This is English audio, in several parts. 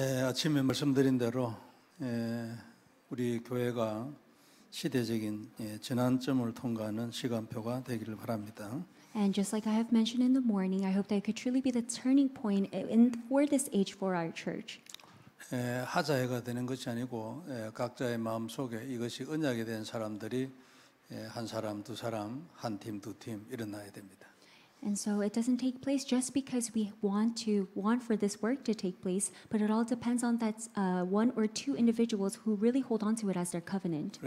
예, 아침에 말씀드린 대로 예, 우리 교회가 시대적인 예, 전환점을 통과하는 시간표가 되기를 바랍니다. And just like I have mentioned in the morning, I hope that it could truly be the turning point in, for this age for our church. 예, 하자해가 되는 것이 아니고 예, 각자의 마음 속에 이것이 언약이 된 사람들이 예, 한 사람, 두 사람, 한 팀, 두 팀 일어나야 됩니다. And so it doesn't take place just because we want to want for this work to take place, but it all depends on that uh, one or two individuals who really hold on to it as their covenant.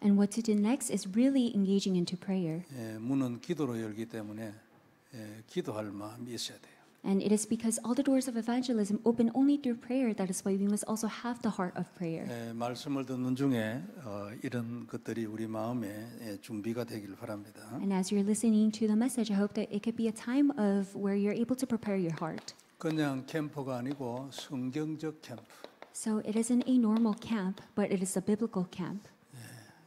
And what to do next is really engaging into prayer. 예, 문은 기도로 열기 때문에 예, 기도할 마음이 있어야 돼요. And it is because all the doors of evangelism open only through prayer. That is why we must also have the heart of prayer. 예, 말씀을 듣는 중에 어, 이런 것들이 우리 마음에 예, 준비가 되길 바랍니다. And as you're listening to the message, I hope that it could be a time of where you're able to prepare your heart. 그냥 캠프가 아니고 성경적 캠프. So it isn't a normal camp, but it is a biblical camp.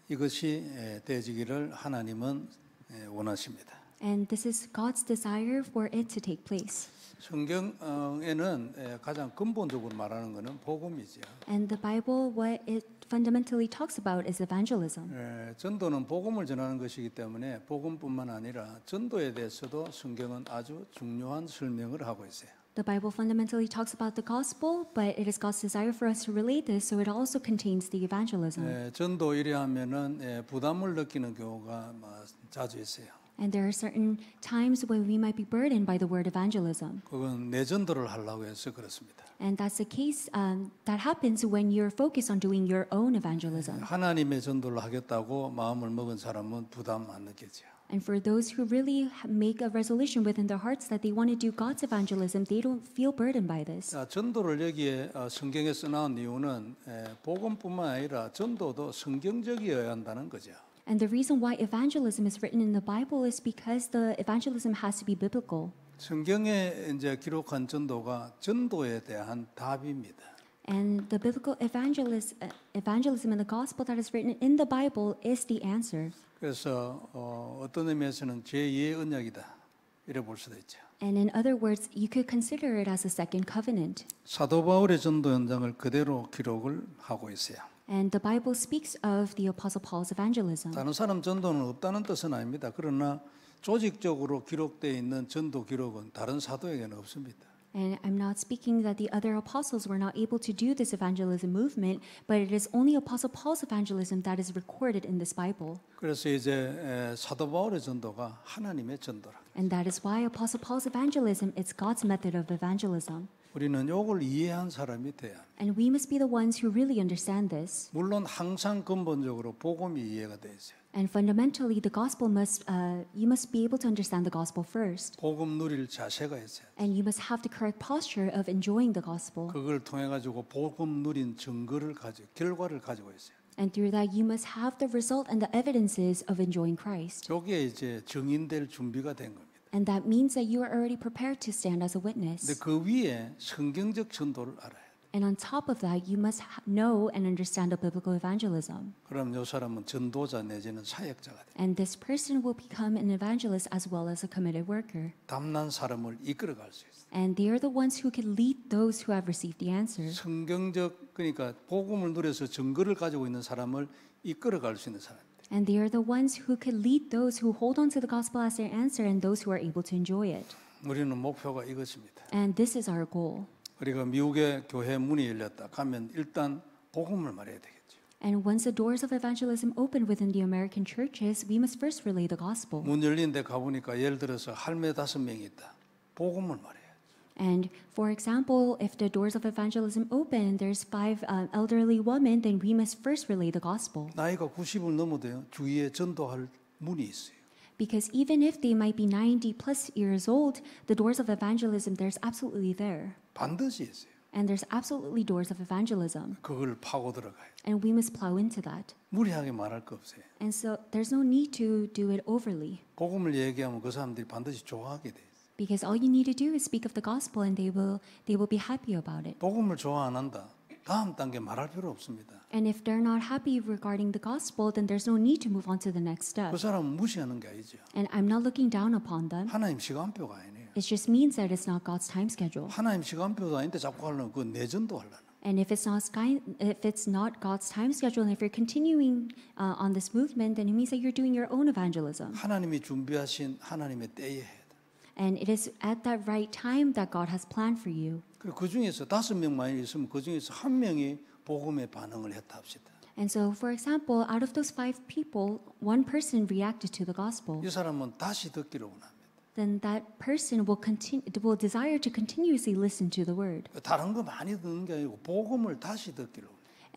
이것이 예, 되지기를 하나님은 예, 원하십니다. And this is God's desire for it to take place. 성경에는 예, 가장 근본적으로 말하는 것은 복음이죠. And the Bible, what it fundamentally talks about is evangelism. 예, 전도는 복음을 전하는 것이기 때문에 복음뿐만 아니라 전도에 대해서도 성경은 아주 중요한 설명을 하고 있어요. The Bible fundamentally talks about the gospel, but it is God's desire for us to relate this, so it also contains the evangelism. 예, 전도 일이 예, 부담을 느끼는 경우가 자주 있어요. And there are certain times when we might be burdened by the word evangelism. 그건 내전도를 하려고 해서 그렇습니다. And that's the case um, that happens when you're focused on doing your own evangelism. 하나님의 전도를 하겠다고 마음을 먹은 사람은 부담 안 느끼죠. And for those who really make a resolution within their hearts that they want to do God's evangelism, they don't feel burdened by this. 아, 전도를 여기에 어, 이유는 에, 복음뿐만 아니라 전도도 성경적이어야 한다는 거죠. And the reason why evangelism is written in the Bible is because the evangelism has to be biblical. 성경에 이제 기록한 전도가 전도에 대한 답입니다. And the biblical evangelism, evangelism in the gospel that is written in the Bible is the answer. 그래서 어, 어떤 의미에서는 제2의 언약이다. 이래 볼 수도 있죠. And in other words, you could consider it as a second covenant. 사도 바울의 전도 현장을 그대로 기록을 하고 있어요. And the Bible speaks of the apostle Paul's evangelism. 다른 사람 전도는 없다는 뜻은 아닙니다. 그러나 조직적으로 기록되어 있는 전도 기록은 다른 사도에게는 없습니다. And I'm not speaking that the other apostles were not able to do this evangelism movement, but it is only Apostle Paul's evangelism that is recorded in this Bible. 이제 And that is why Apostle Paul's evangelism is God's method of evangelism. 우리는 이걸 이해한 사람이 돼야. And we must be the ones who really understand this. 물론 항상 근본적으로 복음이 이해가 있어요. And fundamentally, the gospel must, uh, you must be able to understand the gospel first. And you must have the correct posture of enjoying the gospel. 가지고 And through that, you must have the result and the evidences of enjoying Christ. And that means that you are already prepared to stand as a witness. And on top of that, you must know and understand the biblical evangelism. 그럼 사람은 전도자 내지는 사역자가 돼. And this person will become an evangelist as well as a committed worker. 담난 사람을 이끌어갈 수 있어. And they are the ones who can lead those who have received the answer. 성경적 그러니까 복음을 누려서 증거를 가지고 있는 사람을 이끌어갈 수 있는 사람. And they are the ones who can lead those who hold on to the gospel as their answer and those who are able to enjoy it. 우리는 목표가 이것입니다. And this is our goal. 우리가 미국의 교회 문이 열렸다 가면 일단 복음을 말해야 되겠죠. And once the doors of evangelism open within the American churches, we must first relay the gospel. 문 열린데 가 보니까 예를 들어서 할매 다섯 명이 있다. 복음을 말해야. And for example, if the doors of evangelism open, there's five uh, elderly women, then we must first relay the gospel. 나이가 90을 넘어도요. 주위에 전도할 문이 있어요. Because even if they might be 90 plus years old, the doors of evangelism there's absolutely there. 반드시 있어요. And there's absolutely doors of evangelism. 그걸 파고 들어가요. And we must plow into that. 무리하게 말할 거 없어요. And so there's no need to do it overly. 복음을 얘기하면 그 사람들이 반드시 좋아하게 돼. Because all you need to do is speak of the gospel and they will they will be happy about it. 복음을 좋아 안 한다. 다음 단계 말할 필요 없습니다. And if they're not happy regarding the gospel, then there's no need to move on to the next step. 그 사람 무시하는 게 아니죠. And I'm not looking down upon them. 하나님 시간표가 아니에요. It just means that it's not God's time schedule. 하나님 시간표도 아닌데 자꾸 하려면 그 내전도 하려나. And if it's not sky, if it's not God's time schedule, and if you're continuing uh, on this movement, then it means that you're doing your own evangelism. 하나님이 준비하신 하나님의 때에. And it is at that right time that God has planned for you. 그 중에서 다섯 명만 있으면 그 중에서 한 명이 복음에 반응을 했다 합시다. And so, for example, out of those five people, one person reacted to the gospel. 이 사람은 다시 듣기로 원합니다 then that person will continue will desire to continuously listen to the word. 다른 거 많이 듣는 게 아니고 복음을 다시 듣기로.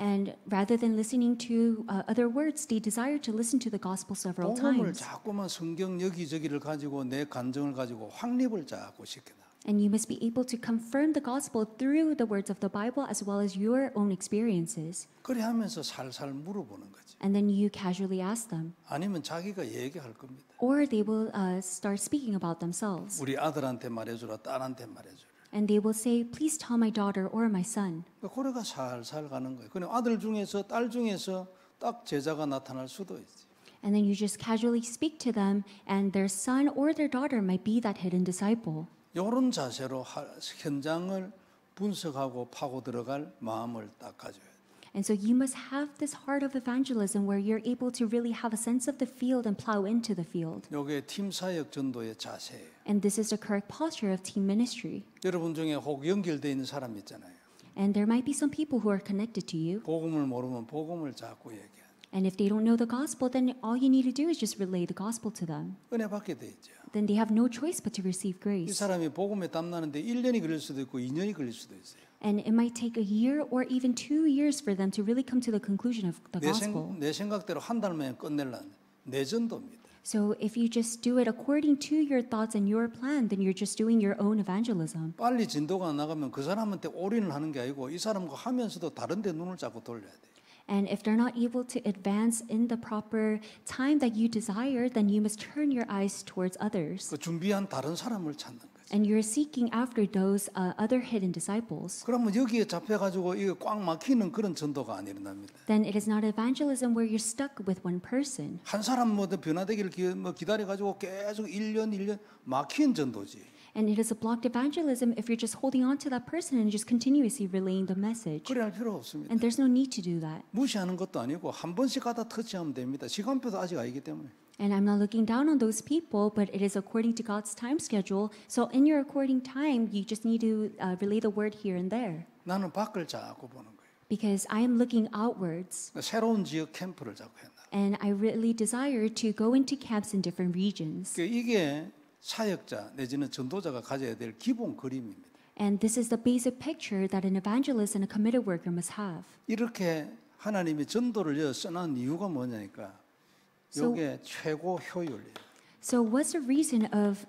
And rather than listening to uh, other words, they desire to listen to the gospel several times. 복음을 자꾸만 성경 여기저기를 가지고 내 감정을 가지고 확립을 자꾸 시키나. And you must be able to confirm the gospel through the words of the Bible as well as your own experiences. 그래 하면서 살살 물어보는 거지. And then you casually ask them. 아니면 자기가 얘기할 겁니다. Or they will uh, start speaking about themselves. 우리 아들한테 말해주라, 딸한테 말해주라. And they will say, please tell my daughter or my son. 고래가 살살 가는 거예요. 그냥 아들 중에서 딸 중에서 딱 제자가 나타날 수도 있지. And then you just casually speak to them, and their son or their daughter might be that hidden disciple. 이런 자세로 현장을 분석하고 파고 들어갈 마음을 딱 가져요. And so you must have this heart of evangelism where you're able to really have a sense of the field and plow into the field. 요게 팀 사역 전도의 자세예요. And this is the correct posture of team ministry. 여러분 중에 혹 연결돼 있는 사람 있잖아요. And there might be some people who are connected to you. 복음을 모르면 복음을 자꾸 얘기해. And if they don't know the gospel, then all you need to do is just relay the gospel to them. Then they have no choice but to receive 이 grace. 사람이 복음에 땀나는데 1년이 걸릴 수도 있고 2년이 걸릴 수도 있어요. And it might take a year or even two years for them to really come to the conclusion of the gospel. 내 생각대로 한 달만에 끝낼라는 내전도입니다. So if you just do it according to your thoughts and your plan, then you're just doing your own evangelism. 빨리 진도가 나가면 그 사람한테 올인을 하는 게 아니고 이 사람과 하면서도 다른 데 눈을 자꾸 돌려야 돼. And if they're not able to advance in the proper time that you desire, then you must turn your eyes towards others. 그 준비한 다른 사람을 찾는 거예요. And you're seeking after those uh, other hidden disciples. 그러면 여기에 잡혀가지고 이게 꽉 막히는 그런 전도가 안 Then it is not evangelism where you're stuck with one person. 한 사람 뭐 변화되기를 기, 뭐 기다려가지고 계속 1년 1년 막힌 전도지. And it is a blocked evangelism if you're just holding on to that person and just continuously relaying the message. And there's no need to do that. 아니고 And I'm not looking down on those people, but it is according to God's time schedule. So in your according time, you just need to uh, relay the word here and there. Because I am looking outwards. And I really desire to go into camps in different regions. 사역자 내지는 전도자가 가져야 될 기본 그림입니다. And this is the basic picture that an evangelist and a committed worker must have. 이렇게 하나님이 전도를 여어 써놓은 이유가 뭐냐니까. 이게 so, 최고 효율이에요. So what's the reason of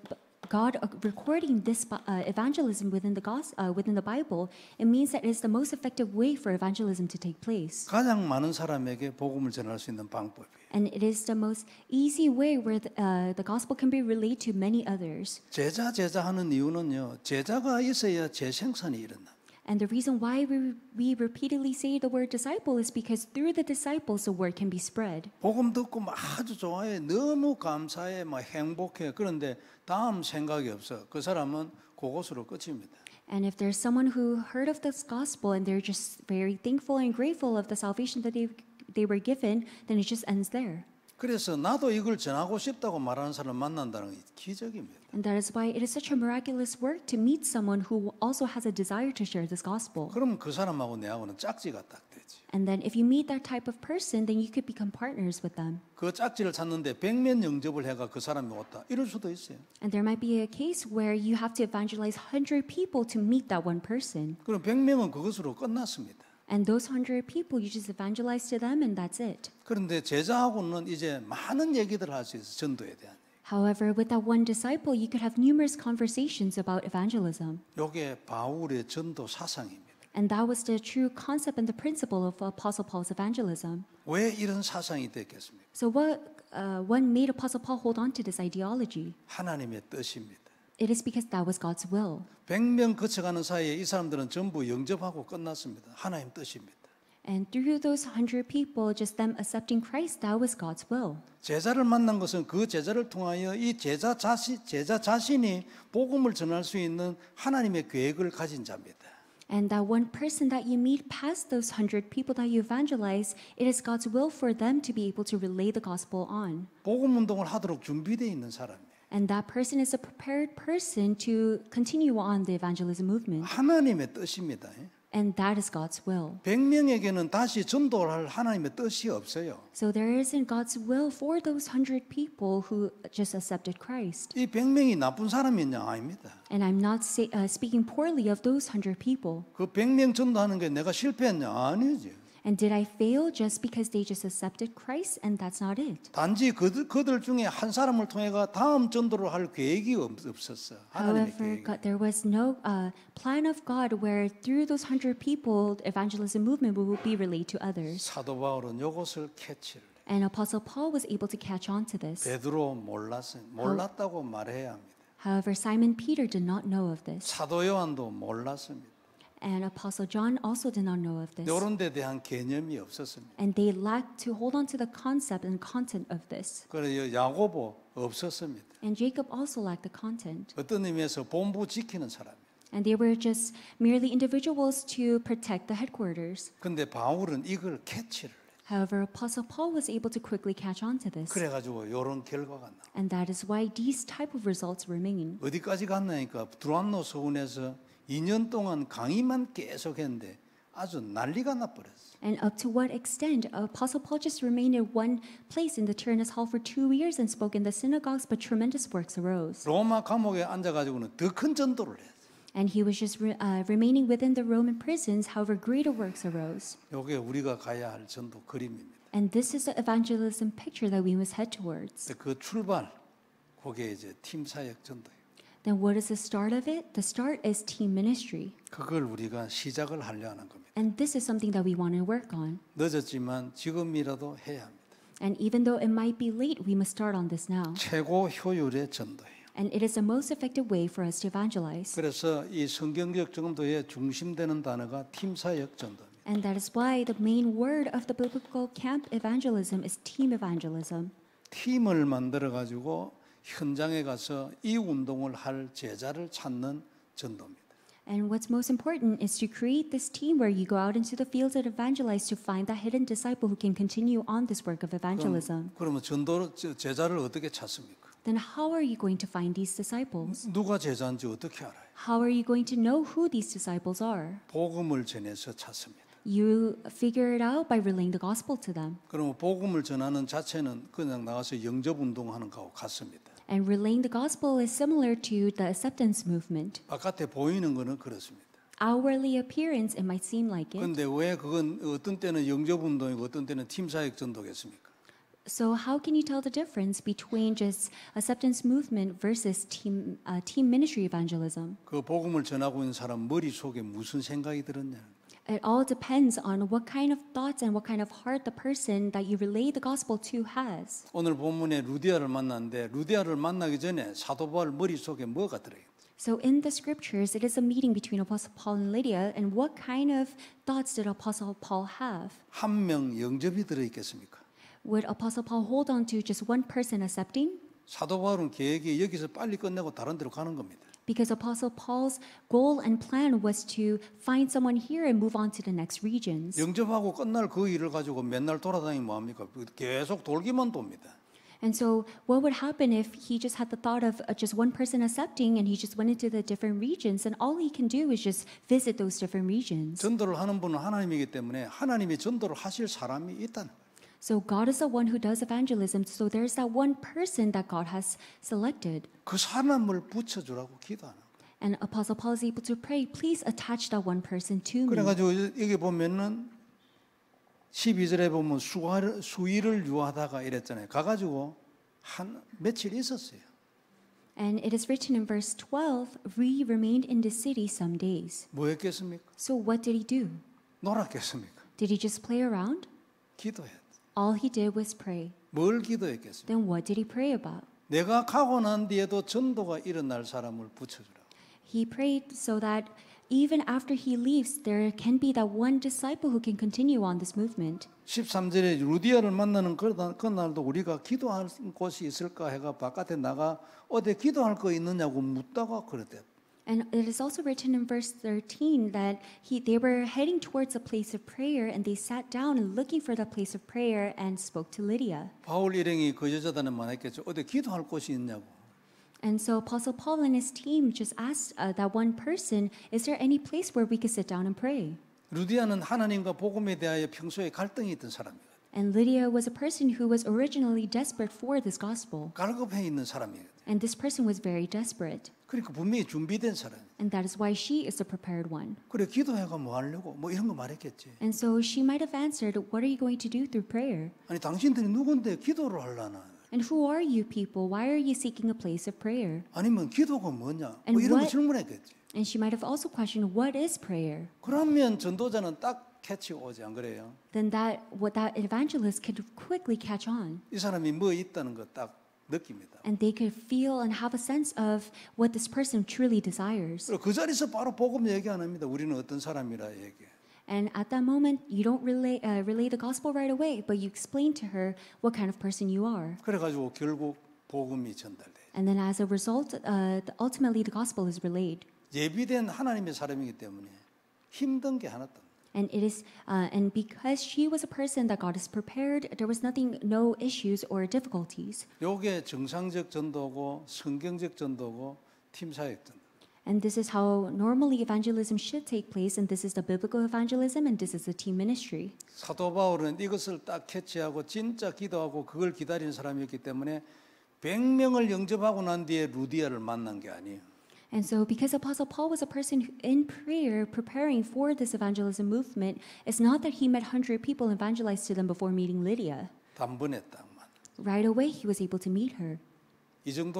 God uh, recording this uh, evangelism within the gospel, uh, within the Bible, it means that it's the most effective way for evangelism to take place. 가장 많은 사람에게 복음을 전할 수 있는 방법이에요. And it is the most easy way where the, uh, the gospel can be relayed to many others. 제자 제자 하는 이유는요. 제자가 있어야 재생산이 생산이 일어나. And the reason why we, we repeatedly say the word disciple is because through the disciples the word can be spread. 복음 듣고 아주 좋아해. 너무 감사해. 막 행복해. 그런데 다음 생각이 없어. 그 사람은 그것으로 끝입니다. And if there's someone who heard of this gospel and they're just very thankful and grateful of the salvation that they they were given, then it just ends there. 그래서 나도 이걸 전하고 싶다고 말하는 사람 만난다는 게 기적입니다. And that is why it is such a miraculous work to meet someone who also has a desire to share this gospel. 그럼 그 사람하고 내하고는 짝지가 딱 되지. And then if you meet that type of person, then you could become partners with them. 그 짝지를 찾는데 백면 영접을 해가 그 사람이 왔다. 이럴 수도 있어요. And there might be a case where you have to evangelize 100 people to meet that one person. 그럼 백 명은 그것으로 끝났습니다. And those 100 people you just evangelize to them and that's it. 그런데 제자하고는 이제 많은 얘기들을 할수 있어 전도에 대한. However, with that one disciple, you could have numerous conversations about evangelism. 이게 바울의 전도 사상입니다. And that was the true concept and the principle of Apostle Paul's evangelism. 왜 이런 사상이 됐겠습니까? So what uh, what made Apostle Paul hold on to this ideology? 하나님의 뜻입니다. It is because that was God's will. 100명 거쳐가는 사이에 이 사람들은 전부 영접하고 끝났습니다. 하나님 뜻입니다. And through those 100 people just them accepting Christ that was God's will. 제자를 만난 것은 그 제자를 통하여 이 제자 자신 제자 자신이 복음을 전할 수 있는 하나님의 계획을 가진 자입니다. And that one person that you meet past those hundred people that you evangelize, it is God's will for them to be able to relay the gospel on. 복음 운동을 하도록 준비되어 있는 사람이. And that person is a prepared person to continue on the evangelism movement. 하나님의 뜻입니다. And that is God's will. 100명에게는 다시 전도할 하나님의 뜻이 없어요. So there isn't God's will for those 100 people who just accepted Christ. 이 100명이 나쁜 사람이냐 아닙니다. And I'm not say, uh, speaking poorly of those 100 people. 그 100명 전도하는 게 내가 실패했냐 아니지. And did I fail just because they just accepted Christ and that's not it? 단지 그들, 그들 중에 한 사람을 통해가 다음 전도를 할 계획이 없- 없었어. However, God, there was no uh, plan of God where through those hundred people, evangelism movement would be relayed to others. 사도 바울은 이것을 캐치를. And Apostle Paul was able to catch on to this. 베드로 몰랐어. 몰랐다고 말해야 합니다. However, Simon Peter did not know of this. 사도 요한도 몰랐습니다. And Apostle John also did not know of this. And they lacked to hold on to the concept and content of this. 없었습니다. And Jacob also lacked the content. 어떤 의미에서 본부 지키는 사람. And they were just merely individuals to protect the headquarters. 근데 바울은 이걸 캐치를 However, Apostle Paul was able to quickly catch on to this. 그래가지고 이런 결과가 나. And that is why these type of results remain. 어디까지 갔나니까 두란노 서원에서 2년 동안 강의만 아주 난리가 And up to what extent Apostle Paul just remained in one place in the Tyrannus Hall for two years and spoke in the synagogues, but tremendous works arose. 로마 감옥에 앉아가지고는 전도를 And he was just re, uh, remaining within the Roman prisons. However, greater works arose. 이게 우리가 가야 할 전도 그림입니다. And this is the evangelism picture that we must head towards. 그 출발, 그게 이제 팀 사역 전도 then what is the start of it? The start is team ministry. 그걸 우리가 시작을 하려 하는 겁니다. And this is something that we want to work on. 늦었지만 지금이라도 해야 합니다. And even though it might be late, we must start on this now. 최고 효율의 전도예요. And it is the most effective way for us to evangelize. 그래서 이 성경적 전도의 중심되는 단어가 팀사역 전도입니다. And that is why the main word of the biblical camp evangelism is team evangelism. 팀을 만들어 가지고 현장에 가서 이 운동을 할 제자를 찾는 전도입니다. And what's most important is to create this team where you go out into the fields and evangelize to find that hidden disciple who can continue on this work of evangelism. 그럼, 그러면 전도 제자를 어떻게 찾습니까? Then how are you going to find these disciples? 누가 제자인지 어떻게 알아요? How are you going to know who these disciples are? 복음을 전해서 찾습니다. You figure it out by relaying the gospel to them. 그럼 복음을 전하는 자체는 그냥 나가서 영접 운동하는 거하고 같습니다. And relaying the gospel is similar to the acceptance movement. Hourly appearance, it might seem like it. 근데 왜 그건 어떤 때는 영접 운동이고 어떤 때는 팀 사역 전도겠습니까? So how can you tell the difference between just acceptance movement versus team uh, team ministry evangelism? 그 복음을 전하고 있는 사람 머릿속에 무슨 생각이 들었냐? It all depends on what kind of thoughts and what kind of heart the person that you relay the gospel to has. 오늘 본문에 루디아를 만났는데 루디아를 만나기 전에 사도 바울 머릿속에 뭐가 들어요? So in the scriptures, it is a meeting between Apostle Paul and Lydia, and what kind of thoughts did Apostle Paul have? 한명 영접이 들어 있겠습니까? Would Apostle Paul hold on to just one person accepting? 사도 바울은 계획이 여기서 빨리 끝내고 다른 데로 가는 겁니다 because Apostle Paul's goal and plan was to find someone here and move on to the next regions. 영접하고 끝날 그 일을 가지고 맨날 돌아다니면 뭐합니까? 계속 돌기만 돕니다. And so, what would happen if he just had the thought of uh, just one person accepting and he just went into the different regions and all he can do is just visit those different regions? 전도를 하는 분은 하나님이기 때문에 하나님이 전도를 하실 사람이 있다는 so God is the one who does evangelism. So there's that one person that God has selected. 그 사람을 붙여주라고 기도하는. And Apostle Paul is able to pray, please attach that one person to me. 그래가지고 여기 보면은 12절에 보면 수화를, 수위를 유하다가 이랬잖아요. 가가지고 한 며칠 있었어요. And it is written in verse 12, we remained in the city some days. 뭐 So what did he do? 놀았겠습니까? Did he just play around? 기도해야 All he did was pray. 뭘 기도했겠어요? Then what did he pray about? 내가 가고 난 뒤에도 전도가 일어날 사람을 붙여주라. He prayed so that even after he leaves, there can be that one disciple who can continue on this movement. 13절에 루디아를 만나는 그날도 우리가 기도할 곳이 있을까 해가 바깥에 나가 어디 기도할 거 있느냐고 묻다가 그랬대요. And it is also written in verse 13 that he, they were heading towards a place of prayer and they sat down and looking for the place of prayer and spoke to Lydia. 바울 일행이 그 여자들은 말했겠죠. 어디 기도할 곳이 있냐고. And so Apostle Paul and his team just asked uh, that one person, is there any place where we could sit down and pray? 루디아는 하나님과 복음에 대하여 평소에 갈등이 있던 사람이에요. And Lydia was a person who was originally desperate for this gospel. And this person was very desperate. 그러니까 분명히 준비된 사람. And that is why she is a prepared one. 그래 기도해가 뭐 하려고 뭐 이런 거 말했겠지. And so she might have answered, "What are you going to do through prayer?" 아니 당신들이 누군데 기도를 하려나? And who are you people? Why are you seeking a place of prayer? 아니면 기도가 뭐냐? And 이런 what, 거 질문했겠지. And she might have also questioned, "What is prayer?" 그러면 전도자는 딱 캐치오지 안 그래요? Then that what that evangelist could quickly catch on. 이 사람이 뭐 있다는 거 느낍니다. And they could feel and have a sense of what this person truly desires. 그리고 그 자리에서 바로 복음 얘기 안 합니다. 우리는 어떤 사람이라 얘기해. And at that moment, you don't relay, uh, relay the gospel right away, but you explain to her what kind of person you are. 그래가지고 결국 복음이 전달돼. And then as a result, uh, ultimately the gospel is relayed. 예비된 하나님의 사람이기 때문에 힘든 게 하나도. and it is uh, and because she was a person that God is prepared, there was nothing, no issues or difficulties. 요게 정상적 전도고 성경적 전도고 팀 사역 전도. And this is how normally evangelism should take place, and this is the biblical evangelism, and this is the team ministry. 사도 바울은 이것을 딱 캐치하고 진짜 기도하고 그걸 기다리는 사람이었기 때문에 100명을 영접하고 난 뒤에 루디아를 만난 게 아니에요. And so, because Apostle Paul was a person who, in prayer preparing for this evangelism movement, it's not that he met 100 people and evangelized to them before meeting Lydia. Right away, he was able to meet her. And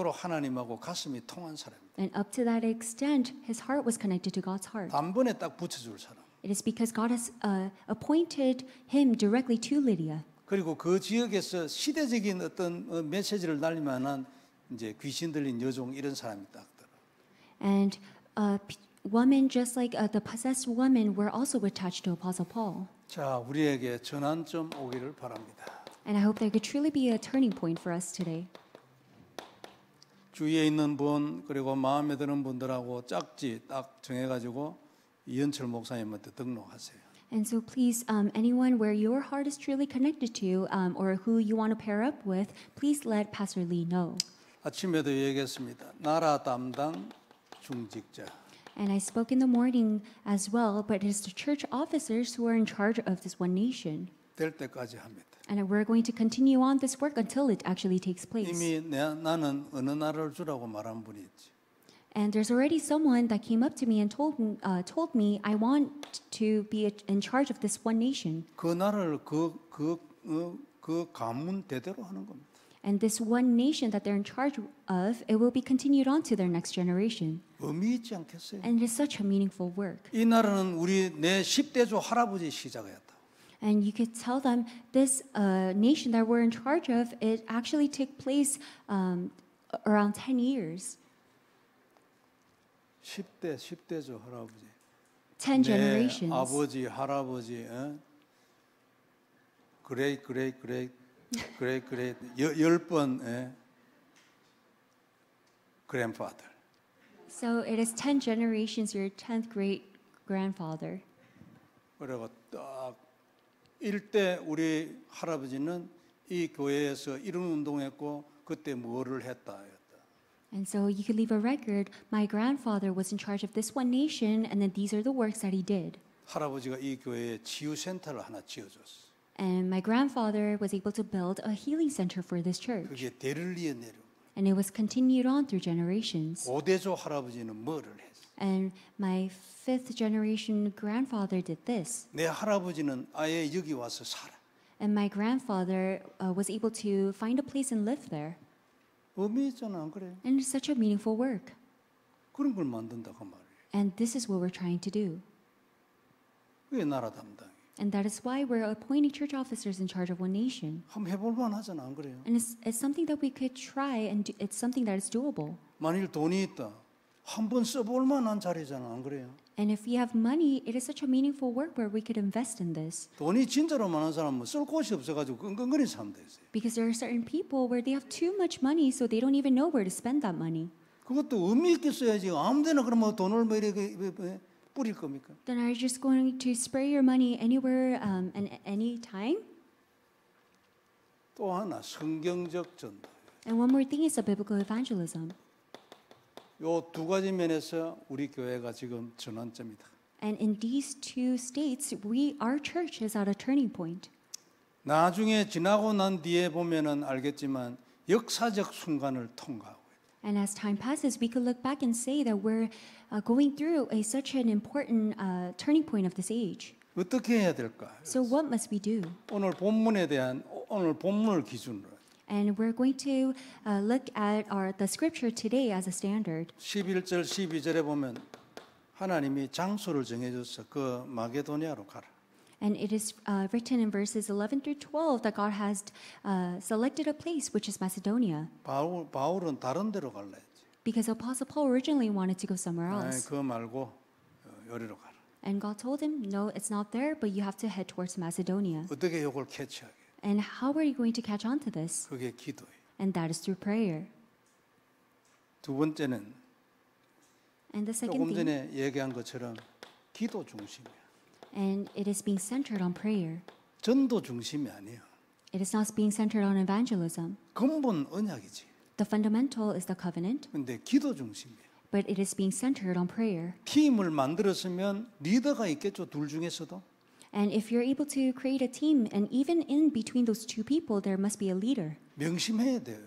up to that extent, his heart was connected to God's heart. It is because God has uh, appointed him directly to Lydia. 그리고 그 지역에서 시대적인 어떤 메시지를 날리면한 이제 귀신 들린 여종 이런 사람이 딱 and uh, women, just like uh, the possessed woman, were also attached to Apostle Paul. 자, 우리에게 전환점 오기를 바랍니다. And I hope there could truly be a turning point for us today. 주위에 있는 분 그리고 마음에 드는 분들하고 짝지 딱 정해 가지고 이현철 목사님한테 등록하세요. And so please, um, anyone where your heart is truly connected to um, or who you want to pair up with, please let Pastor Lee know. 아침에도 얘기했습니다. 나라 담당 중직자. And I spoke in the morning as well, but it's the church officers who are in charge of this one nation. And we're going to continue on this work until it actually takes place. 내, And there's already someone that came up to me and told uh, told me I want to be in charge of this one nation. 그 나라를 그, 그 and this one nation that they're in charge of, it will be continued on to their next generation. And it is such a meaningful work. 이 나라는 우리 내 10대조 할아버지 시작이었다. And you could tell them this uh, nation that we're in charge of, it actually took place um, around 10 years. 10대, 할아버지. 10 generations. 아버지, 할아버지, 그레이, 그레이, 그레이 그래 그래 열번 예. grandfather. So it is ten generations your tenth great grandfather. 그리고 딱 일대 우리 할아버지는 이 교회에서 이런 운동했고 그때 뭐를 했다. And so you could leave a record. My grandfather was in charge of this one nation, and then these are the works that he did. 할아버지가 이 교회에 치유 센터를 하나 지어줬어. And my grandfather was able to build a healing center for this church. 그게 And it was continued on through generations. 오대조 할아버지는 뭐를 했어? And my fifth generation grandfather did this. 내 할아버지는 아예 여기 와서 살아. And my grandfather uh, was able to find a place and live there. 그래? And it's such a meaningful work. 그런 걸 만든다고 And this is what we're trying to do. 그게 나라 담당. And that is why we're appointing church officers in charge of One Nation. 한번 해볼만 하잖아, 안 그래요? And it's, it's something that we could try, and do, it's something that is doable. 만일 돈이 있다, 한번 써볼만한 자리잖아, 안 그래요? And if we have money, it is such a meaningful work where we could invest in this. 돈이 진짜로 많은 사람은 쓸 곳이 없어가지고 끙끙거리는 사람도 있어요. Because there are certain people where they have too much money, so they don't even know where to spend that money. 그것도 의미 있게 써야지. 아무데나 그러면 돈을 뭐 이렇게 뿌릴 겁니까? Then are you just going to spray your money anywhere um, and any time? 또 하나 성경적 전도. And one more thing is a biblical evangelism. 요 두 가지 면에서 우리 교회가 지금 전환점이다. And in these two states, we our church is at a turning point. 나중에 지나고 난 뒤에 보면은 알겠지만 역사적 순간을 통과하고 And as time passes, we could look back and say that we're uh, going through a, such an important uh, turning point of this age. 어떻게 해야 될까? So what must we do? 오늘 본문에 대한 오늘 본문을 기준으로 And we're going to uh, look at our, the scripture today as a standard. 11절 12절에 보면 하나님이 장소를 정해 줘서 그 마게도니아로 가라. And it is uh, written in verses 11 through 12 that God has uh, selected a place which is Macedonia. 바울, Because Apostle Paul originally wanted to go somewhere else. 말고 And God told him, no, it's not there, but you have to head towards Macedonia. And how are you going to catch on to this? And that is through prayer. 번째는 And the second thing and it is being centered on prayer. 전도 중심이 아니에요. It is not being centered on evangelism. 근본 언약이지. The fundamental is the covenant. 근데 기도 중심이에요. But it is being centered on prayer. 팀을 만들었으면 리더가 있겠죠 둘 중에서도. And if you're able to create a team, and even in between those two people, there must be a leader. 명심해야 돼요.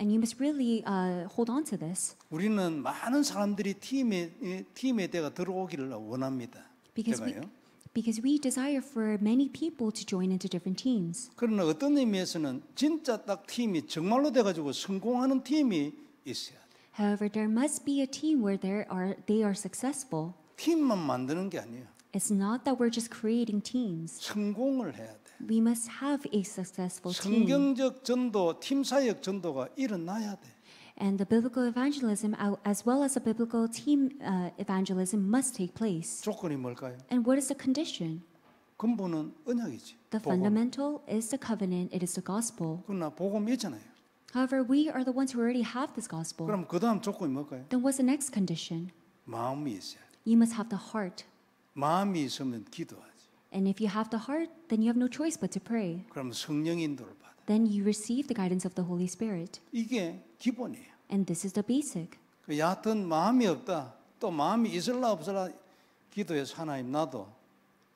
And you must really uh, hold on to this. 우리는 많은 사람들이 팀에 팀에 대가 들어오기를 원합니다. Because 제가요. we because we desire for many people to join into different teams. 그러나 어떤 의미에서는 진짜 딱 팀이 정말로 돼 가지고 성공하는 팀이 있어야 돼. However, there must be a team where there are they are successful. 팀만 만드는 게 아니에요. It's not that we're just creating teams. 성공을 해야 돼. We must have a successful team. 성경적 전도, 팀 사역 전도가 일어나야 돼. and the biblical evangelism uh, as well as a biblical team uh, evangelism must take place. 조건이 뭘까요? And what is the condition? 근본은 언약이지. The fundamental is the covenant, it is the gospel. 그러나 복음이잖아요. However, we are the ones who already have this gospel. 그럼 그다음 조건이 뭘까요? Then what's the next condition? 마음이 You must have the heart. 마음이 있으면 기도하지. And if you have the heart, then you have no choice but to pray. 그럼 성령 인도를 then you receive the guidance of the Holy Spirit. 이게 기본이에요. And this is the basic. 그 얕은 마음이 없다. 또 마음이 있을라 없을라 기도해서 하나님 나도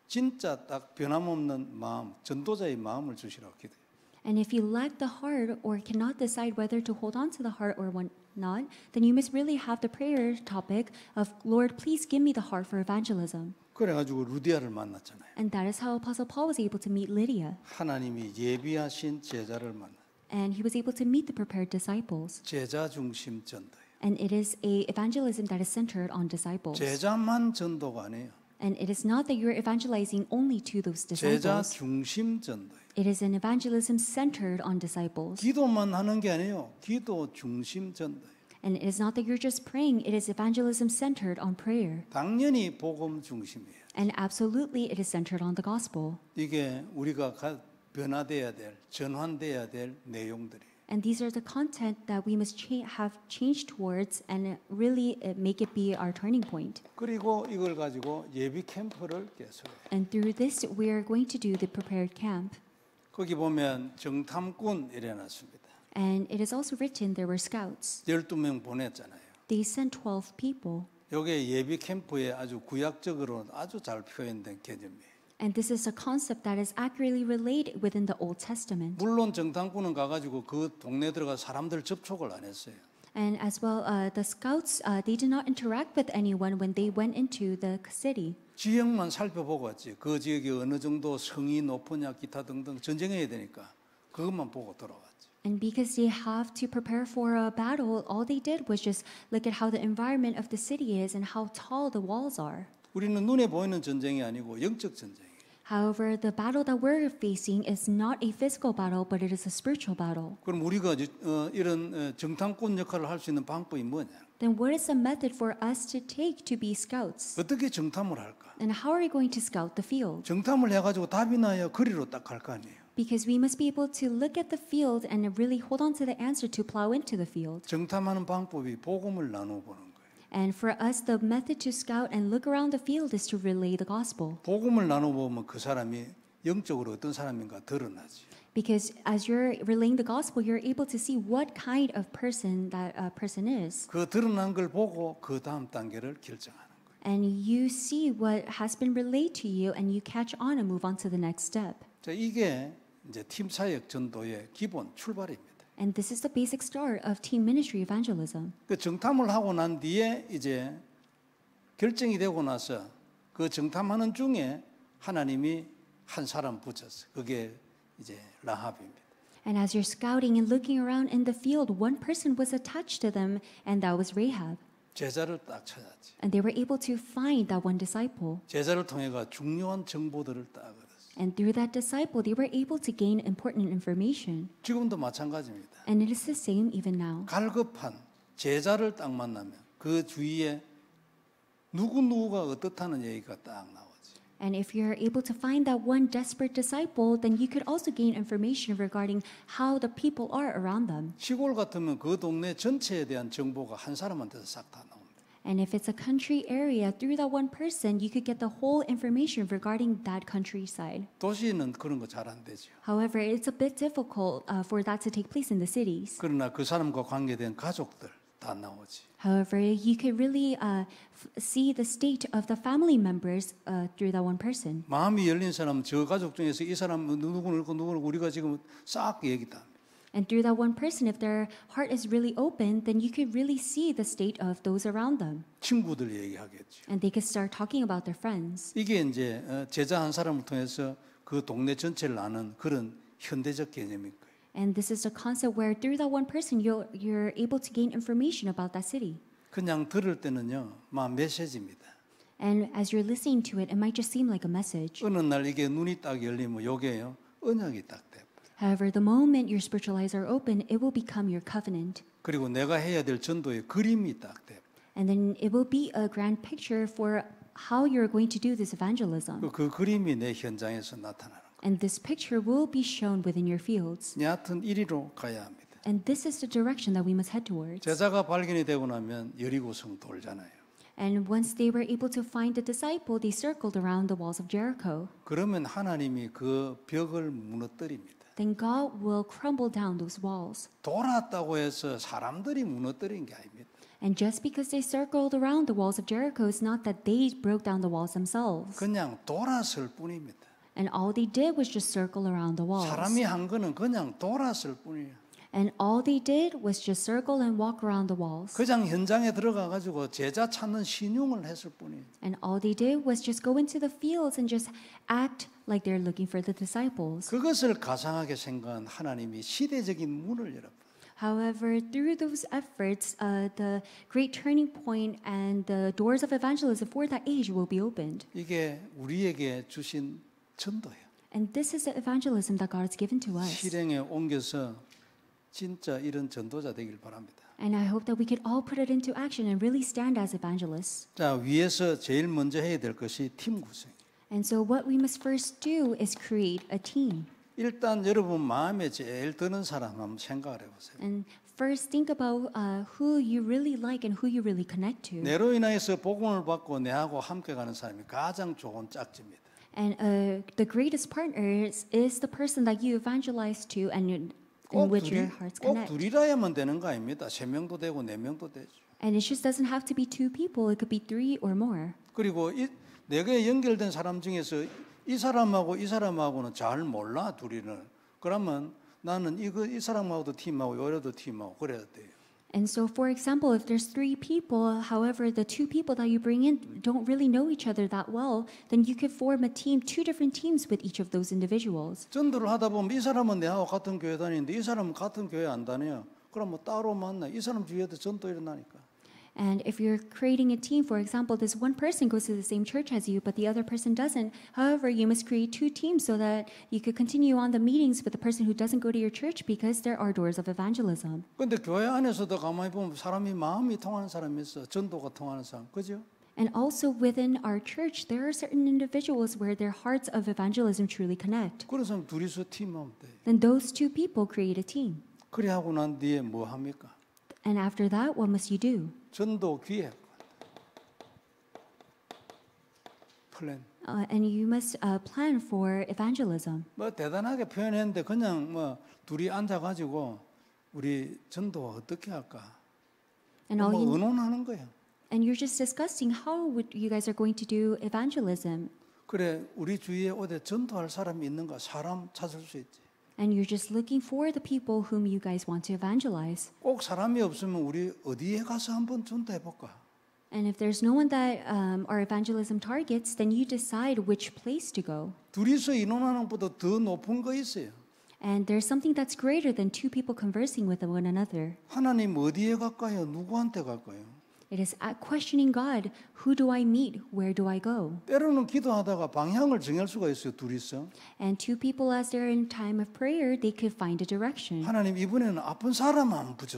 진짜 딱 변함없는 마음, 전도자의 마음을 주시라고 기도해요. And if you lack the heart or cannot decide whether to hold on to the heart or not, then you must really have the prayer topic of Lord, please give me the heart for evangelism. 그래가지고 루디아를 만났잖아요. And that is how Apostle Paul was able to meet Lydia. 하나님이 예비하신 제자를 만나. And he was able to meet the prepared disciples. 제자 중심 전도. And it is a evangelism that is centered on disciples. 제자만 전도가 아니에요. And it is not that you are evangelizing only to those disciples. 제자 중심 전도. It is an evangelism centered on disciples. 기도만 하는 게 아니에요. 기도 중심 전도. And it is not that you're just praying, it is evangelism centered on prayer. And absolutely it is centered on the gospel. 될, 될 And these are the content that we must cha have changed towards and really uh, make it be our turning point. And through this we are going to do the prepared camp. 거기 보면 정탐꾼 이래 And it is also written there were scouts. 12명 보냈잖아요. They sent 12 people. 이게 예비 캠프에 아주 구약적으로 아주 잘 표현된 개념이에요. And this is a concept that is accurately related within the Old Testament. 물론 정탐꾼은 가가지고 그 동네 들어가 사람들 접촉을 안 했어요. And as well, uh, the scouts uh, they did not interact with anyone when they went into the city. 지역만 살펴보고 왔지. 그 지역이 어느 정도 성이 높으냐 기타 등등 전쟁해야 되니까 그것만 보고 돌아왔. And because they have to prepare for a battle, all they did was just look at how the environment of the city is and how tall the walls are. 우리는 눈에 보이는 전쟁이 아니고 영적 전쟁. However, the battle that we're facing is not a physical battle, but it is a spiritual battle. 그럼 우리가 이런 정탐꾼 역할을 있는 방법이 뭐냐? Then what is the method for us to take to be scouts? 어떻게 정탐을 할까? And how are we going to scout the field? 정탐을 해가지고 답이 나야 거리로 딱 아니에요. Because we must be able to look at the field and really hold on to the answer to plow into the field. And for us, the method to scout and look around the field is to relay the gospel. Because as you're relaying the gospel, you're able to see what kind of person that uh, person is. and you see what has been relayed to you and you catch on and move on to the next step. 자, 이게 이제 팀 사역 전도의 기본 출발입니다. And this is the basic start of team ministry evangelism. 그 정탐을 하고 난 뒤에 이제 결정이 되고 나서 그 정탐하는 중에 하나님이 한 사람 붙였어요. 그게 이제 라합입니다. And as you're scouting and looking around in the field, one person was attached to them, and that was Rahab. 제자를 딱 찾았지. And they were able to find that one disciple. 제자를 통해가 중요한 정보들을 딱 And through that disciple, they were able to gain important information. 지금도 마찬가지입니다. And it is the same even now. 갈급한 제자를 딱 만나면 그 주위에 누구 누구가 어떻다는 얘기가 딱 나오지. And if you're able to find that one desperate disciple, then you could also gain information regarding how the people are around them. 시골 같으면 그 동네 전체에 대한 정보가 한 사람한테서 싹 나와. And if it's a country area, through that one person, you could get the whole information regarding that countryside. However, it's a bit difficult uh, for that to take place in the cities. 가족들 However, you could really uh, see the state of the family members uh, through that one person. 마음이 열린 사람, 저 가족 중에서 이 사람 누구 누구 누구 우리가 지금 싹 얘기다. And through that one person, if their heart is really open, then you can really see the state of those around them. 친구들 얘기하겠죠. And they can start talking about their friends. 이게 이제 제자 한 사람을 통해서 그 동네 전체를 아는 그런 현대적 개념인 거예요. And this is a concept where through that one person, you're, you're able to gain information about that city. 그냥 들을 때는요, 막 메시지입니다. And as you're listening to it, it might just seem like a message. 어느 날 이게 눈이 딱 열리면 요게요, 언약이 딱 However, the moment your spiritual eyes are open, it will become your covenant. 그리고 내가 해야 될 전도의 그림이 딱 돼. And then it will be a grand picture for how you're going to do this evangelism. 그 그림이 내 현장에서 나타나는 And this picture will be shown within your fields. 이리로 가야 합니다. And this is the direction that we must head towards. 제자가 발견이 되고 나면 여리고성 돌잖아요. And once they were able to find the disciple, they circled around the walls of Jericho. 그러면 하나님이 그 벽을 무너뜨립니다 then God will crumble down those walls. 돌았다고 해서 사람들이 무너뜨린 게 아닙니다. And just because they circled around the walls of Jericho, it's not that they broke down the walls themselves. 그냥 돌았을 뿐입니다. And all they did was just circle around the walls. 사람이 한 거는 그냥 돌았을 뿐이에요. And all they did was just circle and walk around the walls. 그냥 현장에 들어가 가지고 제자 찾는 신용을 했을 뿐이에요. And all they did was just go into the fields and just act like they're looking for the disciples. 그것을 가상하게 생각한 하나님이 시대적인 문을 열었다. However, through those efforts, uh, the great turning point and the doors of evangelism for that age will be opened. 이게 우리에게 주신 전도예요. And this is the evangelism that God has given to us. 실행에 옮겨서 진짜 이런 전도자 되길 바랍니다. And I hope that we could all put it into action and really stand as evangelists. 자 위에서 제일 먼저 해야 될 것이 팀 구성. And so what we must first do is create a team. 일단 여러분 마음에 제일 드는 사람 한번 생각을 해보세요. And first think about uh, who you really like and who you really connect to. 내로 인하여서 복음을 받고 내하고 함께 가는 사람이 가장 좋은 짝지입니다. And uh, the greatest partner is, the person that you evangelize to and you, in which 둘이, your hearts connect. 꼭 둘이라야만 되는 거 아닙니다. 세 명도 되고 네 명도 되죠. And it just doesn't have to be two people. It could be three or more. 그리고 이, 내게 연결된 사람 중에서 이 사람하고 이 사람하고는 잘 몰라 둘이는. 그러면 나는 이거 이 사람하고도 팀하고 요래도 팀하고 그래야 돼요. And so, for example, if there's three people, however, the two people that you bring in don't really know each other that well, then you could form a team, two different teams with each of those individuals. 전도를 하다 보면 이 사람은 내하고 같은 교회 다니는데 이 사람은 같은 교회 안 다녀요. 그럼 뭐 따로 만나. 이 사람 주위에도 전도 일어나니까. And if you're creating a team, for example, this one person goes to the same church as you, but the other person doesn't. However, you must create two teams so that you could continue on the meetings with the person who doesn't go to your church because there are doors of evangelism. 근데 교회 안에서도 가만히 보면 사람이 마음이 통하는 사람이 있어. 전도가 통하는 사람. 그죠? And also within our church, there are certain individuals where their hearts of evangelism truly connect. 그런 사람 둘이서 팀하면 돼. Then those two people create a team. 그래 하고 난 뒤에 뭐 합니까? And after that, what must you do? 전도 기획 플랜. Uh, and you must uh, plan for evangelism. 뭐 대단하게 표현했는데 그냥 뭐 둘이 앉아가지고 우리 전도 어떻게 할까? And all 의논하는 거예 And you're just discussing how would you guys are going to do evangelism. 그래 우리 주위에 어디 전도할 사람이 있는가? 사람 찾을 수 있지. and you're just looking for the people whom you guys want to evangelize. 꼭 사람이 없으면 우리 어디에 가서 한번 전도해볼까? And if there's no one that um, our evangelism targets, then you decide which place to go. 둘이서 인원하는 것보다 더 높은 거 있어요. And there's something that's greater than two people conversing with one another. 하나님 어디에 갈까요? 누구한테 갈까요? It is questioning God, who do I meet? Where do I go? 때로는 기도하다가 방향을 정할 수가 있어요, 둘이서. And two people as they're in time of prayer, they could find a direction. 하나님 이번에는 아픈 사람 한번 붙여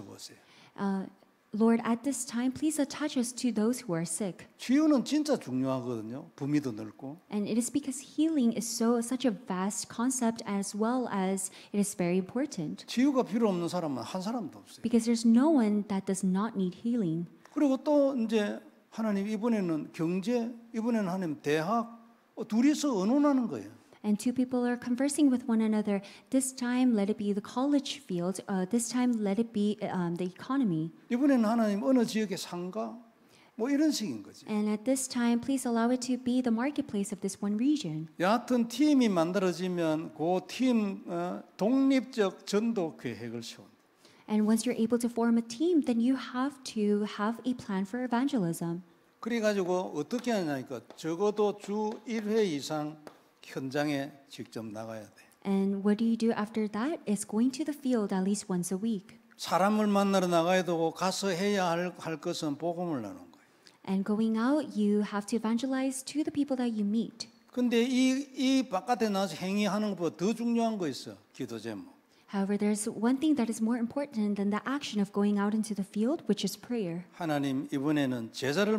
Uh, Lord, at this time, please attach us to those who are sick. 치유는 진짜 중요하거든요. 부미도 넓고. And it is because healing is so such a vast concept as well as it is very important. 치유가 필요 없는 사람은 한 사람도 없어요. Because there's no one that does not need healing. 그리고 또 이제 하나님 이번에는 경제, 이번에는 하나님 대학 둘이서 의논하는 거예요. and two people are conversing with one another. This time, let it be the college field. Uh, this time, let it be um, the economy. 이번에는 하나님 어느 지역의 상가 뭐 이런 식인 거지. And at this time, please allow it to be the marketplace of this one region. 여하튼 팀이 만들어지면 그팀 어, 독립적 전도 계획을 세운. And once you're able to form a team, then you have to have a plan for evangelism. 그래가지고 어떻게 하냐니까 적어도 주 1회 이상 현장에 직접 나가야 돼. And what do you do after that? Is going to the field at least once a week. 사람을 만나러 나가야 되고 가서 해야 할, 할 것은 복음을 나누는 거예요. And going out, you have to evangelize to the people that you meet. 근데 이, 이 바깥에 나서 행위하는 것보다 더 중요한 거 있어. 기도 제목. However, there's one thing that is more important than the action of going out into the field, which is prayer. 하나님 이번에는 제자를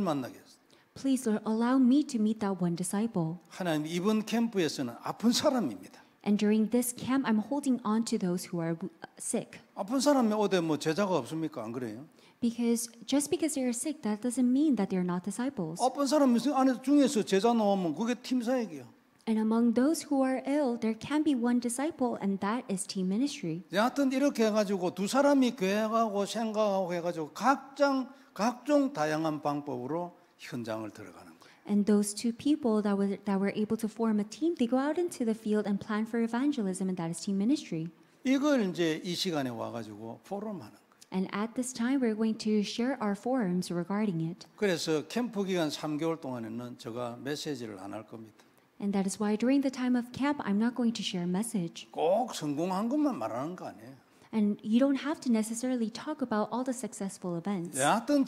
Please Lord, allow me to meet that one disciple. 하나님 이번 캠프에서는 아픈 사람입니다. And during this camp, I'm holding on to those who are sick. 아픈 사람이 어디 뭐 제자가 없습니까? 안 그래요? Because just because they are sick, that doesn't mean that they are not disciples. 아픈 사람 중에서 제자 나오면 그게 팀사역이요. And among those who are ill, there can be one disciple, and that is team ministry. 여하튼 이렇게 해가지고 두 사람이 계획하고 생각하고 해가지고 각장 각종 다양한 방법으로 현장을 들어가는 거예요. And those two people that were that were able to form a team, they go out into the field and plan for evangelism, and that is team ministry. 이걸 이제 이 시간에 와가지고 포럼하는 거예요. And at this time, we're going to share our forums regarding it. 그래서 캠프 기간 3개월 동안에는 제가 메시지를 안 겁니다. And that is why during the time of camp, I'm not going to share a message. 꼭 성공한 것만 말하는 거 아니에요. And you don't have to necessarily talk about all the successful events.